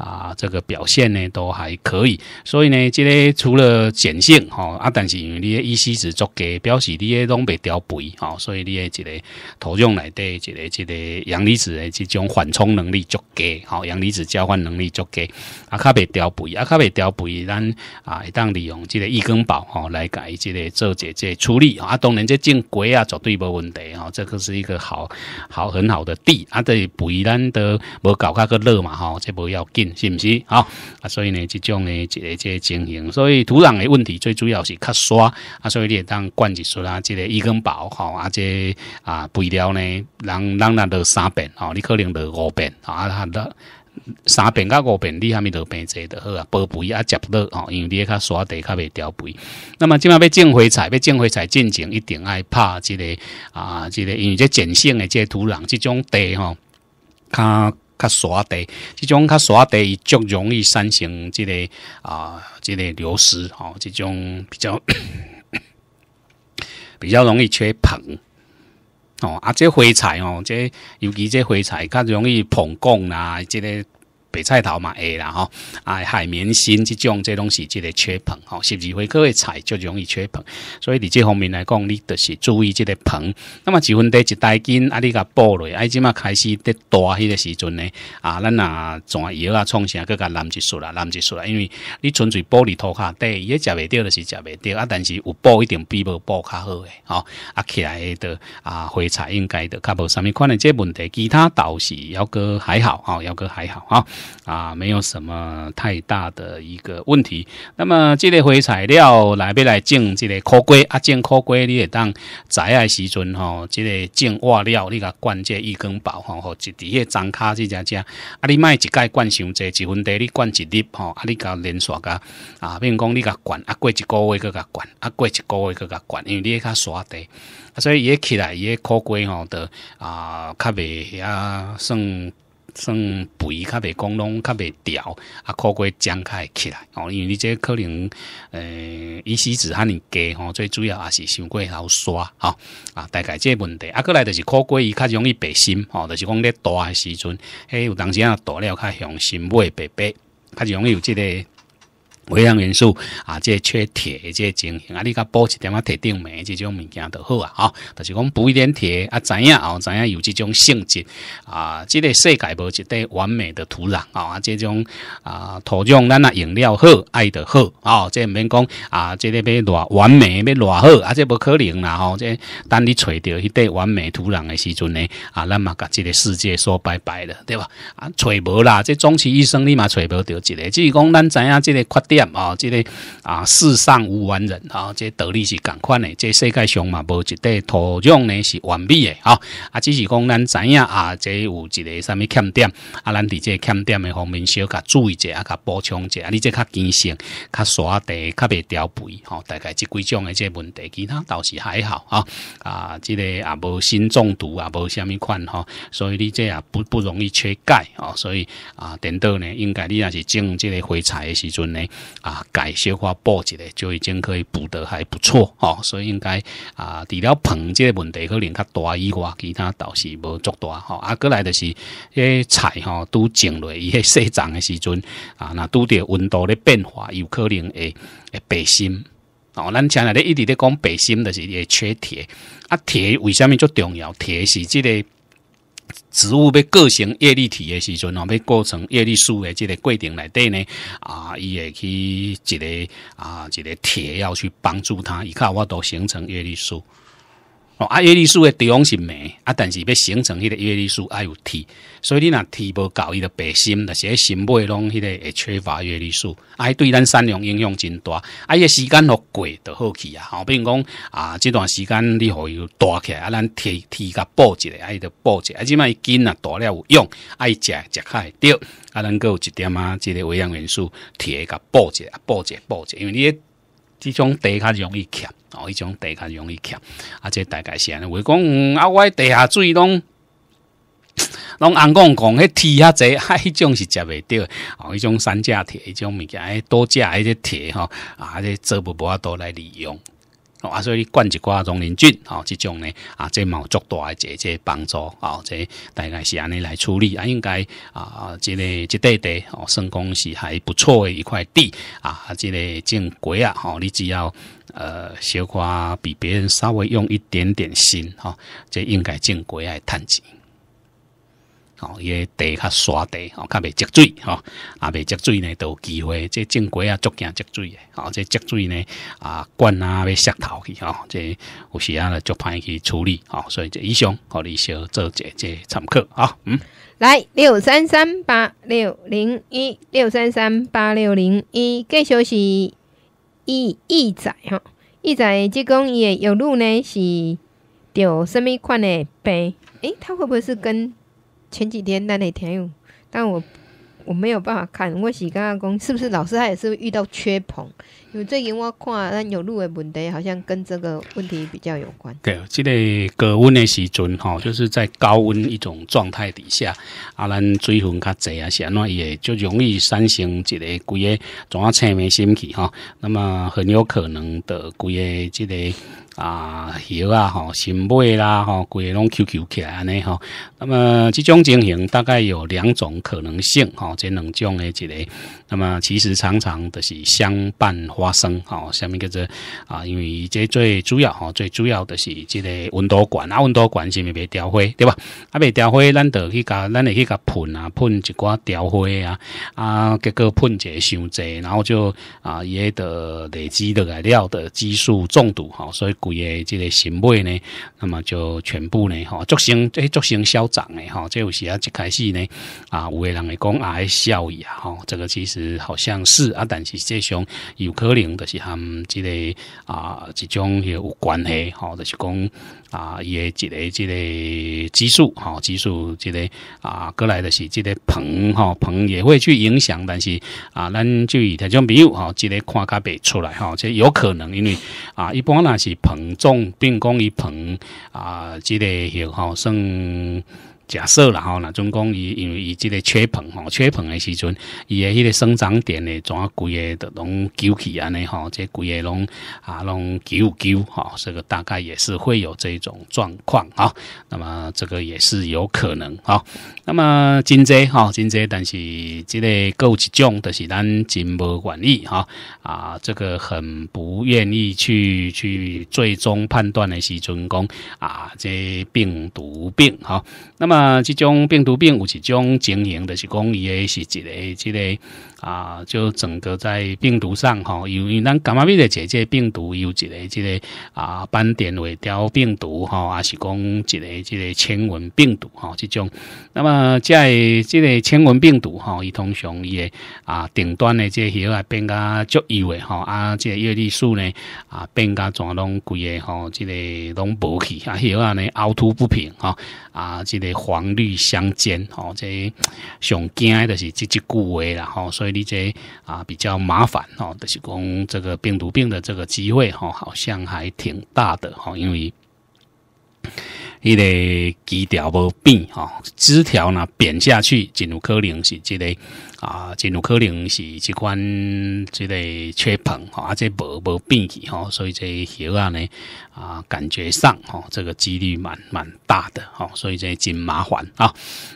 啊，这个表现呢都还可以，所以呢，这个除了碱性哈啊，但是因为你诶 EC 值足低，表示你诶拢未调肥哈，所以你诶这个土壤内底这个这个阳离子诶这种缓冲能力足低，好阳离子交换能力足低啊，卡未调肥啊，卡未调肥，咱啊会当利用这个易根宝哈来改，即个做这这处理啊，当然这进肥啊绝对无问题啊，这个是一个好好很好的地啊，对，肥咱的无搞那个热嘛哈，这不要紧。是毋是啊？所以呢，这种呢，即个即个情形，所以土壤的问题最主要是卡刷啊。所以你当灌一术啊，即个一根薄吼，即个、啊肥料呢，人人那都三遍吼，你可能得五遍啊。三遍加五遍，你下面落肥侪著好啊，薄肥啊，接落吼，因为你较刷地较未掉肥。那么今晚要种花菜，要种花菜，进前一定爱拍即个啊，即个，因为这碱性即这土壤，这种地吼，较。较沙地，这种较沙地，伊就容易产生这个啊，这个流失哦，这种比较 *coughs* 比较容易缺硼哦。啊，这灰菜哦，这尤其这灰柴较容易硼矿啊，这个。白菜头嘛，会啦吼！啊，海绵心即种这东西，这个缺硼吼，是不是？会各位采就容易缺硼，所以你这方面来讲，你就是注意这个硼。那么，几分地一袋斤啊，你甲补落，啊，今嘛开始得大迄个时阵呢啊，咱啊，转药啊，创啥，各甲烂一束啦，烂一束啦。因为你纯粹玻涂骹底伊也食袂着著是食袂着啊，但是有播一定比无播较好诶，吼啊，起来的啊，回菜应该著较无上面款诶，这问题，其他倒是要个还好，哈，要个还好，哈。啊，没有什么太大的一个问题。那么，这类回材料来不来种？这类枯龟啊，种枯龟你也当栽的时阵吼，这类种瓦料你个灌这一根宝吼，就直接张卡这家家啊，你卖一盖灌上这几分地，你灌一粒吼，啊，你搞连续噶啊，如讲你个灌啊，过一个月个个灌啊，过一个月个个灌，因为你较耍地，所以也起来也苦瓜吼的啊，较袂遐算算肥，较袂光拢较袂调，啊，苦瓜较会起来，哦，因为你这可能，呃，伊稀子哈尼加，吼，最主要也是伤过头刷，吼。啊，大概这问题，啊，过来就是苦瓜伊较容易白心，吼，就是讲咧大诶时阵，嘿，有当时啊大了较红心袂白白，较容易有即个。微量元素啊，即缺铁，即情形啊，你甲补一点啊，铁定镁这种物件就好啊。哈，但是讲补一点铁啊，知影哦，知影有这种性质啊。即个世界无一块完美的土壤啊，这种啊土壤咱啊用料好，爱的好啊。即免讲啊，即个要偌完美，要偌好，啊，即不可能啦。哦，即等你找着一块完美土壤的时阵呢，啊，咱嘛甲这个世界说拜拜了，对吧？啊，找无啦，即终其一生，你嘛找无着一个。只是讲咱知影这个缺点。啊，即个啊，世上无完人啊，即道理是共款的，即世界上嘛无一块土壤呢是完美的啊，啊，只是讲咱知影啊，即有一个啥物欠点，啊，咱伫即欠点的方面小甲注意者啊，甲补充者啊，你即较谨慎，较刷地，较袂掉肥吼，大概即几种的即问题，其他倒是还好啊啊，即个啊无心中毒啊无啥物款吼。所以你即也不不容易缺钙啊，所以啊，等到呢，应该你也是种即个花菜的时阵呢。啊，改少花补一下，就已经可以补得还不错哦。所以应该啊，除了棚这问题，可能较大以外，其他倒是无足大哈。啊，过来就是迄菜吼，都种落伊，迄生长的时阵啊，那拄着温度的变化，有可能会会白心哦。咱前来咧一直咧讲白心，就是也缺铁。啊，铁为什么足重要？铁是即个。植物要构成叶绿体的时阵，要构成叶绿素的这个过程来对呢，啊，伊会去一个啊，一个铁要去帮助它，伊看，我都形成叶绿素。哦，啊，叶绿素的地方是美，啊，但是要形成迄个叶绿素，爱有铁，所以你若铁无够，伊的白心，那些新脉拢迄个会缺乏叶绿素，伊对咱产量影响真大。啊，伊个时间若过就好去啊，吼，比如讲啊，这段时间你互伊大起，来，啊，咱铁铁甲补一下，啊，伊着补一下，啊，即卖紧啊，大了有用，爱食食较会着啊，能够一点啊，即个微量元素铁甲补一下，补一下，补一下，因为你。即种地较容易欠哦迄种地较容易欠啊即大概是安尼袂讲嗯啊我迄茶下水拢 *coughs* 拢红公公迄铁较济啊 *laughs* 迄种是食袂着哦迄种三价铁迄种物件迄倒食迄个铁吼啊迄个做无无法度来利用啊，所以你灌一寡农民军，哦，这种呢，啊，这有足大，这这帮助，啊，这大概是安尼来处理，啊，应该，啊，这个这地地，哦，算讲是还不错的一块地，啊，这个种果啊，吼，你只要，呃，小可比别人稍微用一点点心，哈，这应该种果来趁钱。吼，伊诶地较沙地，哦，较袂积水，吼啊，袂积水呢，都机会即种果啊，足惊积水诶哦，即积水呢，啊，灌啊要石头去，哦，即有时啊，就歹去处理，哦，所以这以上，互你小做者即参考，啊，嗯，来六三三八六零一六三三八六零一，继续是一亿仔，吼，亿仔即讲伊诶有路呢，是着什物款诶？贝，诶，他会不会是跟？前几天那那天但我我没有办法看。我洗刚刚讲是不是老师他也是遇到缺硼？因为最近我看那有露的问题好像跟这个问题比较有关。对，这个高温的时阵哈，就是在高温一种状态底下，啊，咱水分较侪啊，怎伊会就容易产生一个规个怎啊青霉心气哈。那么很有可能的规个这个。啊，摇啊，吼，新买啦，吼，规个拢 QQ 起来安尼吼。那么这种情形大概有两种可能性，吼，即两种诶，一个。那么其实常常都是相伴发生，吼，下面叫做啊，因为即最主要，吼，最主要的是即个温度管啊，温度管是咪未调花，对吧？啊，未调花，咱得去甲，咱得去甲喷啊，喷一挂调花啊。啊，结果喷者伤侪，然后就啊，也得累积的来料的激素中毒，吼，所以。也这个行为呢，那么就全部呢，吼，逐性诶，逐性消长的，吼，即有时啊，一开始呢，啊，有诶人会讲癌效益啊，吼，这个其实好像是啊，但是这种有可能就是他们个啊，即种也有关系，吼，就是讲啊，伊诶之个之个激素，吼，激素之个啊，过来的是这个硼，哈，硼也会去影响，但是啊，咱就以这种朋友，吼，即个看卡贝出来，哈，这有可能，因为啊，一般那是硼。种并公一棚啊，之类也好算。假设啦吼，呢，总共伊因为伊即个缺硼吼，缺硼的时阵，伊的迄个生长点呢，啊规的，都拢揪起安尼吼，即规个拢啊拢揪揪吼，这个大概也是会有这种状况啊。那么这个也是有可能啊。那么真济哈真济，但是即个够一种，就是咱真无愿意哈啊，这个很不愿意去去最终判断的时阵讲啊，这病毒病哈。那么啊，这种病毒病有这种经营的是讲，伊诶是一个，一个。啊，就整个在病毒上哈，由于咱感冒病的解解病毒有一个即个啊，斑点尾凋病毒哈，啊是讲一个即个纤文病毒哈，这种。那么在即个纤文病毒哈，伊通常伊啊顶端的即个叶啊变噶足幼的哈，啊即个叶绿素呢啊变噶全拢贵的哈，即个拢薄起啊叶啊呢凹凸不平哈啊即个黄绿相间哦，即上惊的就是即一句话了哈，所以。DJ 啊，比较麻烦哦，就是讲这个病毒病的这个机会哈，好像还挺大的哈，因为一个枝条无变哈，枝条呢扁下去，进入可能是这个。啊，真有可能是即款即个缺棚吼，啊，即无无病去吼，所以即鱼啊呢，啊，感觉上吼，这个几率蛮蛮大的吼，所以真麻烦啊。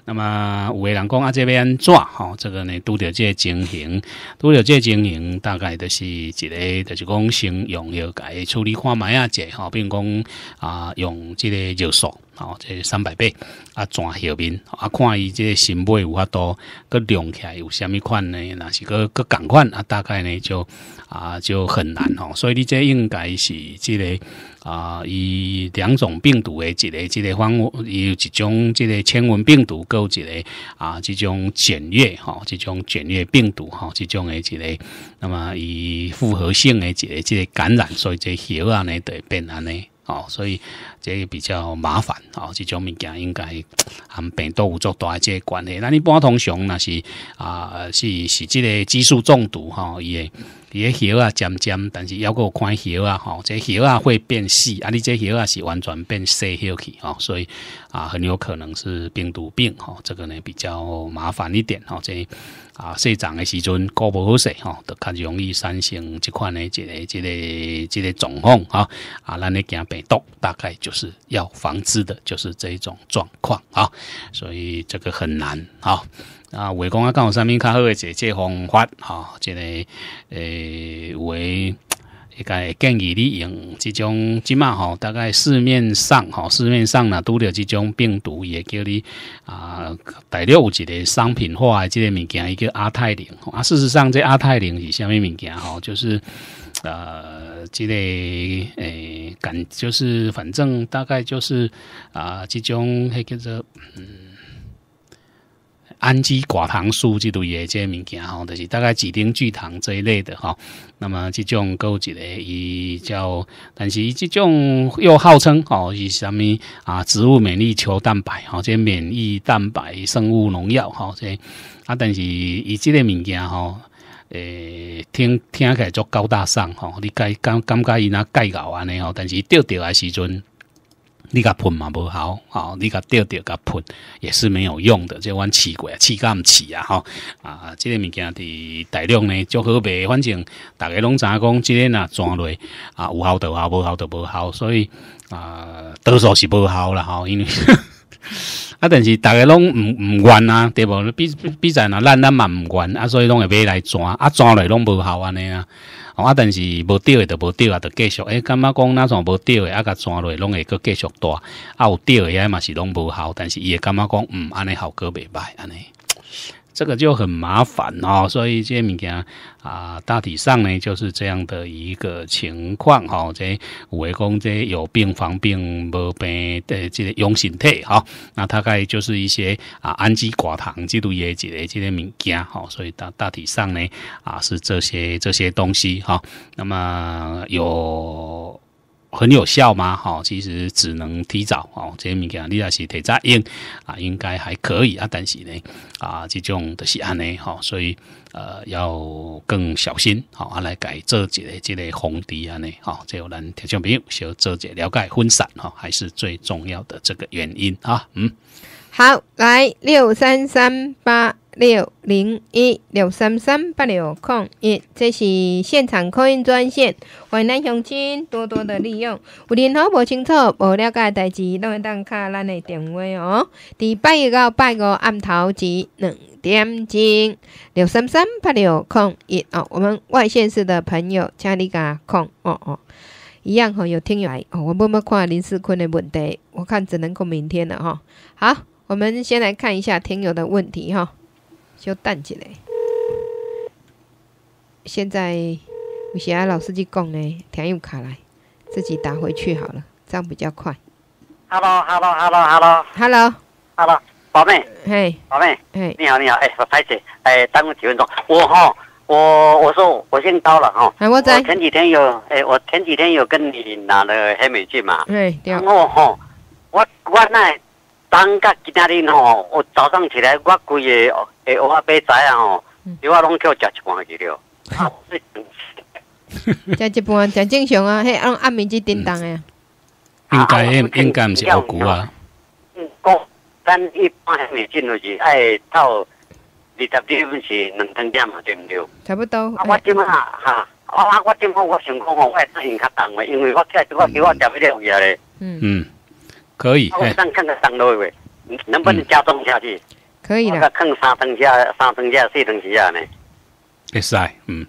那么有的人讲啊，这边抓吼，这个呢，都有这经营，都有这经营，大概都是一个，就是讲先用药改处理看苗啊，这吼，并讲啊，用即个药索。哦，这三百倍啊，转后面啊，看伊这新买有法多，佮量起来有虾米款呢？那是佮佮共款啊，大概呢就啊就很难哦。所以你这应该是即个啊，以两种病毒的一个即个方，有一种即个千文病毒有一个啊，即种卷灭哈，即种卷灭病毒哈，即种的一个。那么以复合性的一个即个感染，所以即药啊呢会变安呢。哦，所以这比较麻烦哦，这种物件应该含病毒、污浊大的这关系。那你般通常那是啊，是是即个激素中毒哈，也。也叶啊，尖尖，但是要有看叶啊，吼，这叶啊会变细啊，你这叶啊是完全变细叶去吼，所以啊，很有可能是病毒病吼，这个呢比较麻烦一点吼，这啊生长的时阵搞不好势吼，都较容易产生这款的这、这、这、个状况啊啊，咱你见病毒大概就是要防治的，就是这一种状况啊，所以这个很难啊。啊，我讲啊，讲有啥物较好嘅解决方法，哈，即个诶，我一个建议你用即种即嘛吼，大概市面上吼，市面上呢拄着即种病毒，也叫你啊，大陆有一个商品化的即个物件，叫阿泰灵。啊，事实上，这阿泰灵是虾米物件？吼，就是呃，即个诶，感就是反正大概就是啊，即种迄叫做。氨基寡糖素即的这些物件吼，就是大概几丁聚糖这一类的吼。那么这种高级的，伊叫，但是这种又号称吼是啥物啊？植物免疫球蛋白吼，即免疫蛋白生物农药吼，即啊，但是伊即个物件吼，诶，听听起来足高大上吼，你感感感觉伊那盖高安尼吼，但是钓钓来时阵，你甲喷嘛不好，吼，你甲吊吊甲喷也是没有用的，这玩奇怪，甲干试啊吼啊！这个物件的大量呢，就好卖，反正大家拢影讲，这个呐装落啊，有好得效，无好得无好，所以啊，多数是无好啦吼，因为。啊！但是大家拢唔唔愿啊，对无？比比比在咱咱嘛唔愿啊，所以拢会买来转啊，转来拢无效安尼啊。啊！但是无诶，的无掉啊，都继续。哎，感觉讲那种无掉的啊？甲转来拢会佮继续大。啊？有掉的也嘛是拢无效，但是伊会感觉讲嗯？安尼效果袂歹安尼。这个就很麻烦哦，所以这物件啊，大体上呢就是这样的一个情况哈。这围攻这有病防病无病的这个用心体哈，那大概就是一些啊氨基寡糖基这类一类这些物件哈。所以大大体上呢啊是这些这些东西哈。那么有。很有效吗？哈，其实只能提早哦，这些物件你也是提早用啊，应该还可以啊。但是呢，啊，这种的是安呢，哈，所以呃要更小心好、啊，来改这节的这类红底安呢，哈，有人听众朋友少做些了解分散哈，还是最重要的这个原因啊。嗯，好，来六三三八。六零一六三三八六空一，这是现场扩音专线，欢迎来乡亲多多的利用。有任何不清楚、无了解的代志，都会当卡咱的电话哦。第八一到八五暗头至两点钟，六三三八六空一哦。我们外县市的朋友请你个空哦哦，一样很有听友哦。我默要看林世坤的问题，我看只能够明天了哈。好，我们先来看一下听友的问题哈。就等一个。现在有些老司机讲呢，听用卡来，自己打回去好了，这样比较快。Hello，Hello，Hello，Hello，Hello，Hello，宝妹，嘿，宝妹，嘿，你好，你好，哎，不拍意思，哎，耽误几分钟，我哈，我我说我先到了哈，哎，我我前几天有哎，我前几天有跟你拿了黑美金嘛，对，然后哈，我我那。当甲今仔日吼，我早上起来，我规个诶，我阿爸在啊吼，伊拢叫食一半去着。*laughs* 食一半真正常啊，迄 *laughs* 拢暗暝只叮当诶。应该应该毋是好久啊。唔过，咱一般黑暝进落去，爱到二十点毋是两吨点啊，对毋对？差不多。啊，我今啊哈，我我今个我上工哦，我系自行较动诶，因为我起来，我比我早一日起来咧。嗯。可以，晚上看看上路喂，能不能加重下去？可以的。那个看三等价，三等价，四吨价呢？是啊，嗯。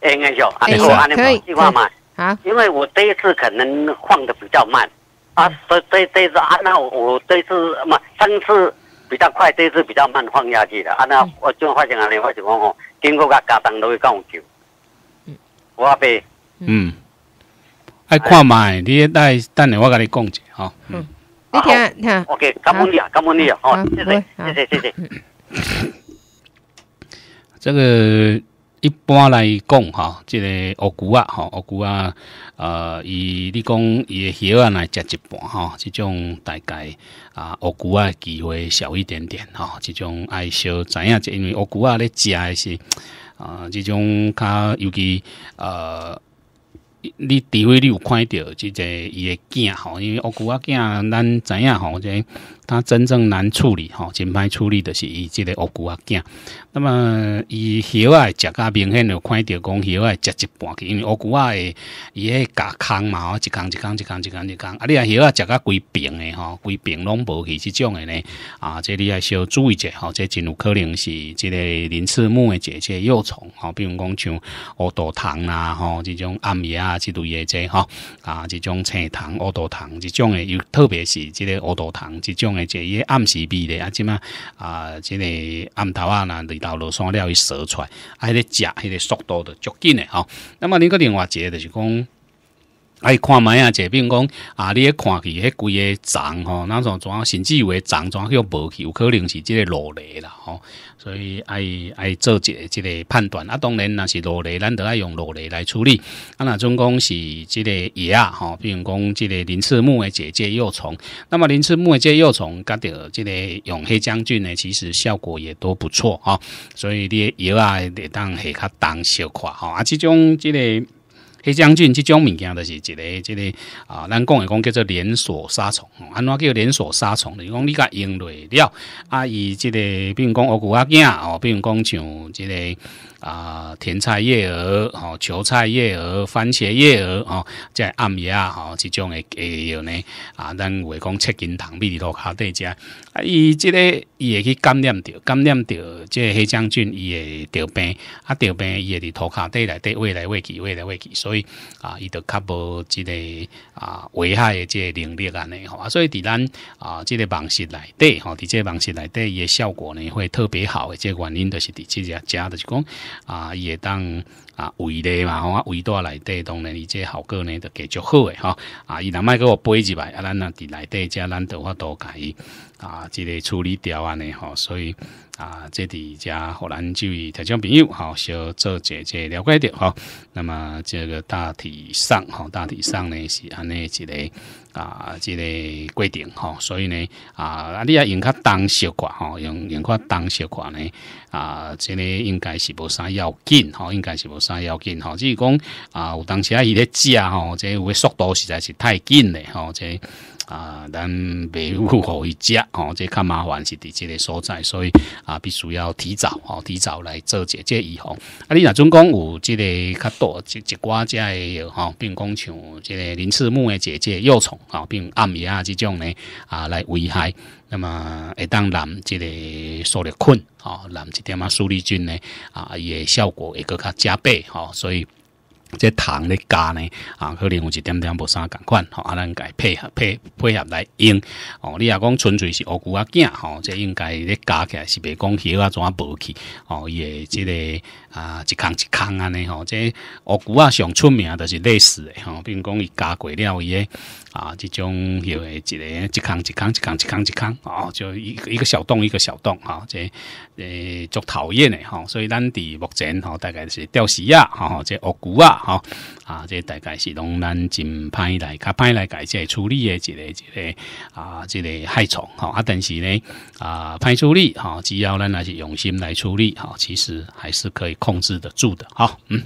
哎，阿叔，阿叔，阿你有计划嘛。啊？因为我这一次可能放的比较慢啊。所这这次啊，那我这次，唔，上次比较快，这次比较慢放下去的啊。那我就发现阿你发现讲吼，经过个加装都会够久。嗯，我呗。嗯，爱看嘛，你待等下我跟你讲。好，嗯，你看，你看，OK，感恩啊，感恩啊，好，谢谢，谢谢，谢谢。这个一般来讲，哈，这个乌骨啊，哈，乌骨啊，呃，以你讲伊的肉啊来食一半，哈，这种大概啊，乌骨啊机会小一点点，哈，这种爱小怎样，就因为乌骨啊咧夹是啊，这种较尤其呃。你除非你有看着即个伊诶囝吼，因为乌龟仔囝咱知影吼，即、它真正难处理，吼，真歹处理的是以这个蜗骨啊，惊。那么以蛇啊，食甲明显有看着讲蛇啊，食一半去，因为蜗骨诶，伊迄个甲空嘛，一空一空一空一空一空。啊，你啊蛇啊食甲规平诶，吼，规平拢无去，这种诶呢啊，这里要小注意者，吼，这真有可能是这个鳞翅目诶这些幼虫，吼，比如讲像乌毒虫啦，吼，这种暗叶啊，这类侪，吼啊，这种青虫、乌毒虫这种诶，又特别是这个乌毒虫这种。诶，即个暗时变的啊，即嘛啊，即个暗头啊，那里头落霜了会射出，来，啊，迄个食，迄个速度都足紧诶吼。那么另外一个话，就是讲。爱看麦啊，这比如讲啊，你爱看起迄几个虫吼，那种怎甚至有诶虫怎叫无去，有可能是即个螺类啦吼，所以爱爱做一个即个判断。啊，当然若是螺类，咱都爱用螺类来处理。啊，若总共是即个叶啊，吼，比如讲即个鳞翅目诶，节节幼虫。那么鳞翅目诶节幼虫，甲着即个永黑将军呢，其实效果也都不错啊。所以你药啊，得当下较当小块吼。啊，即种即个。黑将军即种物件，就是一个、一个啊，咱讲诶讲叫做连锁杀虫，安怎叫连锁杀虫你讲你甲用对了，啊，以这个，比如讲乌龟啊，惊哦，比如讲像这个。啊，甜菜叶儿、哦，韭菜叶儿、番茄叶儿、吼，再暗叶啊、吼，这种的诶样呢，啊，咱话讲七斤糖蜜涂卡底食，啊，伊这个伊会去感染着，感染着，即个黑将军伊会得病，啊，得病伊会伫涂骹底内底胃来胃去，胃来胃去，所以啊，伊就较无即个啊危害的即个能力安尼，吼，啊，所以伫咱啊，即个网室内底，吼，伫即个网室内底伊的效果呢会特别好，的，即个原因就是伫即只食就是讲。啊，伊会当啊围咧嘛，吼啊围多内底，当然伊这效果呢就继续好诶吼啊，伊若卖给我背入来，啊，咱若伫内底，遮咱都法度甲伊啊，即、个处理掉安尼吼，所以。啊，这伫遮可能就位听众朋友好小做姐姐了解点好。那么这个大体上，哈，大体上呢是安尼一个啊，即个规定吼。所以呢，啊，啊你要用较当小挂吼，用用较当小挂呢，啊，即个应该是无啥要紧哈，应该是无啥要紧吼。只是讲啊，有当时啊，伊咧即、啊，吼，个速度实在是太紧咧吼，这。啊，咱买有好一只吼，这较麻烦是伫这个所在，所以啊，必须要提早哦，提早来做这这预防。啊，你若总讲有这个较多一寡只的吼，并讲像这个林茨木的姐姐幼虫啊，并暗叶啊这种呢啊来危害，那么会当蓝这个苏力菌，哦，蓝一点啊苏力菌呢啊伊的效果会更加加倍吼，所以。这糖咧加呢，啊，可能有一点点无啥同款，吼，啊，咱家配合配配合来用，哦，你若讲纯粹是乌古仔囝，吼，这应该咧加起来是袂讲稀啊怎啊无去，哦，诶即个。啊，一空一空安尼吼，这乌龟啊上出名都是类似的吼，比如讲伊加过了伊个啊，这种有个一个一空一空一空一空一空吼，就一一个小洞一个小洞啊，这诶足讨厌的吼，所以咱伫目前吼，大概是钓死啊，吼这乌龟啊，吼啊，这大概是拢咱真歹来较歹来改这处理的，一个一个啊，一个害虫吼，啊，但是呢啊，歹处理吼，只要咱若是用心来处理吼，其实还是可以。控制得住的，好，嗯，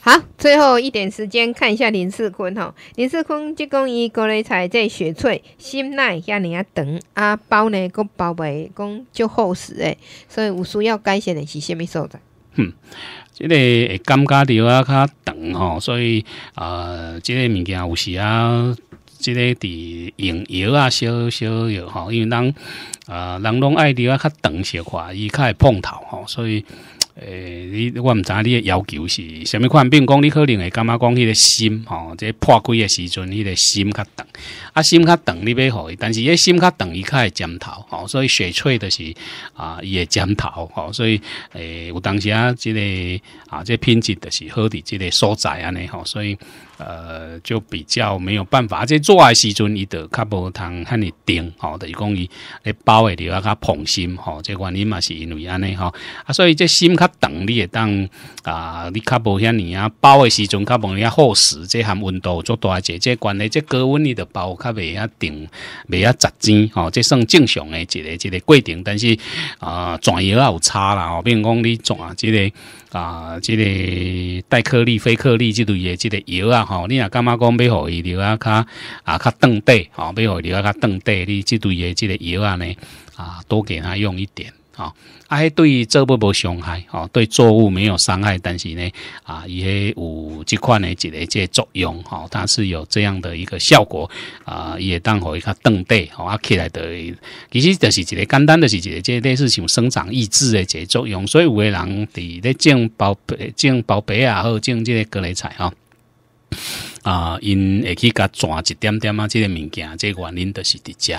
好，最后一点时间看一下林世坤哈，林世坤即讲伊国雷彩在雪翠心耐向人啊等啊包呢个包袂讲就厚实诶，所以有需要改善的是虾米所在？嗯，这个感觉钓啊较长吼，所以啊，这个物件有时啊，这个伫用油啊小小油吼，因为人啊人拢爱钓啊较长小块，伊较爱碰头吼，所以。诶，你我毋知你诶要求是虾米款，比如讲你可能会感觉讲，迄个心吼，即破开诶时阵，迄个心较长，啊，心较长你欲互好，但是迄心较长伊较会尖头，吼，所以雪翠就是啊，伊会尖头，吼，所以诶，有当时啊，即个啊，即品质就是好伫即个所在安尼吼，所以。呃，就比较没有办法。即做诶时阵，伊得较无通遐尼定，吼等是讲伊咧包诶就要较捧心，吼即原因嘛是因为安尼吼。啊，所以即心较长，你会当啊，你较无遐尼啊包诶时阵较无遐厚实，即含温度做大者，即关系即高温伊得包较未遐定，未遐扎实，吼即算正常诶一个一个过程，但是啊，转油有差啦，吼、比如讲你转即个啊，即个带颗粒、非颗粒即类诶，即个药啊。哦，你若感觉讲要互伊留啊？较啊，较冻地吼，要互伊留啊，较冻地。你即对诶即个药啊呢，啊，多给他用一点。哦，迄对，作物无伤害。哦，对作物没有伤害，但是呢，啊，伊迄有即款的一个个作用。哦，它是有这样的一个效果。啊，伊会当互伊较断地。哦，啊起来的，其实就是一个简单的，是一个即类是像生长抑制的个作用。所以有诶人伫咧种包白、种包白啊，或种即个各类菜吼。啊，因会去甲抓一点点啊，即个物件，即个原因都是伫遮。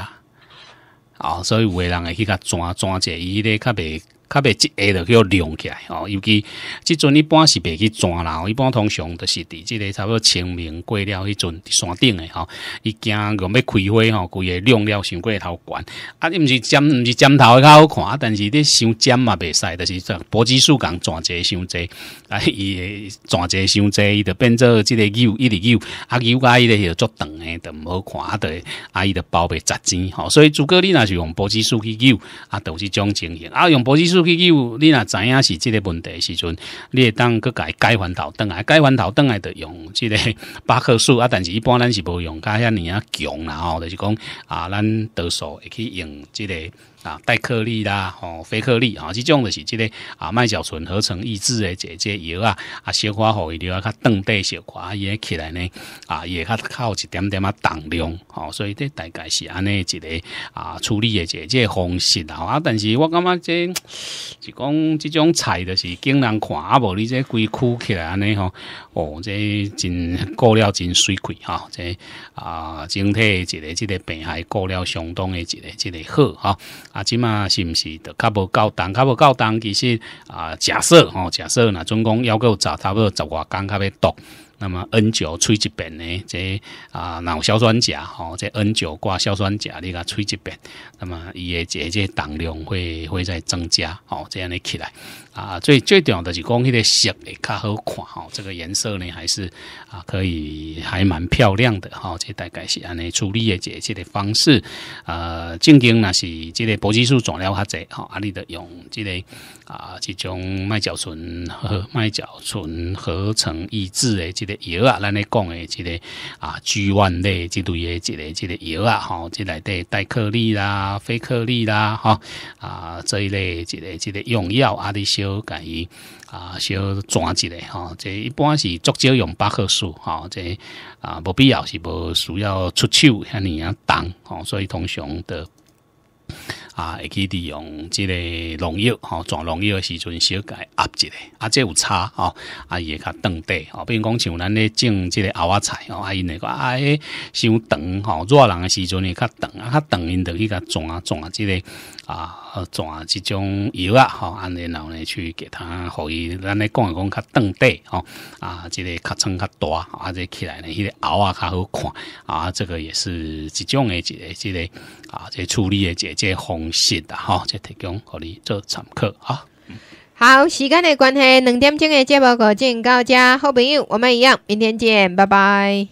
啊，所以有人会去甲抓抓者，伊咧个袂它被枝下都叫亮起来吼，尤其即阵一般是袂去转啦，一般通常都是伫即个差不多清明过了迄阵山顶诶吼，伊惊讲要开花吼，规个亮了伤过头悬，啊，你毋是尖毋是尖头较好看，但是你伤尖嘛袂使，就是说柏枝树蛇转节伤侪，啊 *laughs* 伊转节伤侪，伊就变做即个拗一直拗，啊拗甲伊迄又做长诶，着毋好看，啊伊的包袂扎钱吼，所以朱哥你若是用柏枝树去拗，啊都是种情形，啊用柏枝树。你若知影是即个问题时阵，你会当去改改环头灯来，改环头灯来着用即个巴克树啊，但是一般咱是无用，加遐尔啊强然后就是讲啊，咱多数会去用即个。啊，带颗粒啦，吼，非颗粒啊，即种就是即个啊麦角醇合成抑制的一个药啊，啊消化好一点啊，较短点啊，伊也起来呢啊，也较靠一点点啊重量吼，所以这大概是安尼一个啊处理的一个方式啊，啊，但是我感觉这是讲即种菜就是惊人看啊，无你这规枯起来安尼吼，哦，这真过了真水亏哈，这啊整体一个即个病害过了相当的一个一个好哈。啊即满是毋是著较无够重较无够重其实啊假设吼假设若总共犹佫有差不多十外工较要倒那么 N 九吹一变呢？这啊，脑硝酸钾吼，这 N 九挂硝酸钾，你个吹一变。那么伊个即个胆量会会再增加吼，这样的起来啊。最最重要的是讲迄个色较好看吼，这个颜色呢还是啊可以还蛮漂亮的哈。这大概是安尼处理的即个方式啊。正经那是即个保激素肿瘤较侪吼，阿里的用即个啊这种麦角醇和麦角醇合成抑制诶这个。个药啊，咱咧讲诶，即个啊，G o 类即类诶，即个即个药啊，吼，即内底代克利啦、非克利啦，吼啊，这一类即个即个用药啊，你小甲伊啊，小转一下吼，即、一般是足少用百赫素，吼、啊，即啊，无必要是无需要出手遐尔啊重吼，所以通常的。啊，会去利用即个农药吼，种农药诶时阵小改压一下，啊，这有差吼，啊，伊会较长短吼，比如讲像咱咧种即个娃娃菜吼，啊，因会个啊，伤长吼，热人诶时阵会较长啊，较长因着去甲种啊种啊，即、个。啊，转即种药啊，吼，安然后呢去给他，互伊咱咧讲讲，较短底吼，啊，即个较层较大，啊，即起来呢，迄个熬啊，较好看，啊，这个也是一种诶一个，即个，啊，这处理诶个解个方式的，吼，即提供互你做参考，啊。好，时间的关系，两点钟的节目就先到这，好朋友，我们一样，明天见，拜拜。